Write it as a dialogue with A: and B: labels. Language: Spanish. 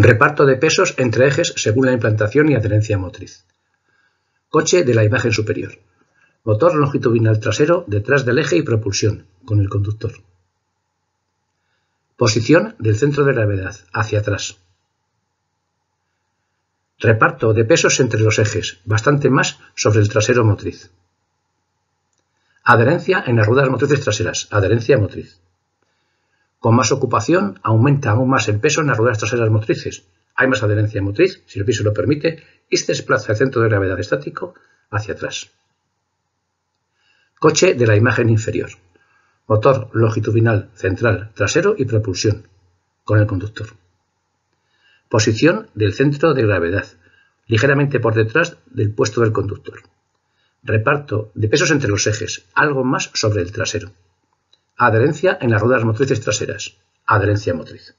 A: Reparto de pesos entre ejes según la implantación y adherencia motriz. Coche de la imagen superior. Motor longitudinal trasero detrás del eje y propulsión, con el conductor. Posición del centro de gravedad, hacia atrás. Reparto de pesos entre los ejes, bastante más sobre el trasero motriz. Adherencia en las ruedas motrices traseras, adherencia motriz. Con más ocupación aumenta aún más el peso en las ruedas traseras motrices. Hay más adherencia motriz, si el piso lo permite, y se desplaza el centro de gravedad estático hacia atrás. Coche de la imagen inferior. Motor longitudinal, central, trasero y propulsión, con el conductor. Posición del centro de gravedad, ligeramente por detrás del puesto del conductor. Reparto de pesos entre los ejes, algo más sobre el trasero adherencia en las ruedas motrices traseras, adherencia motriz.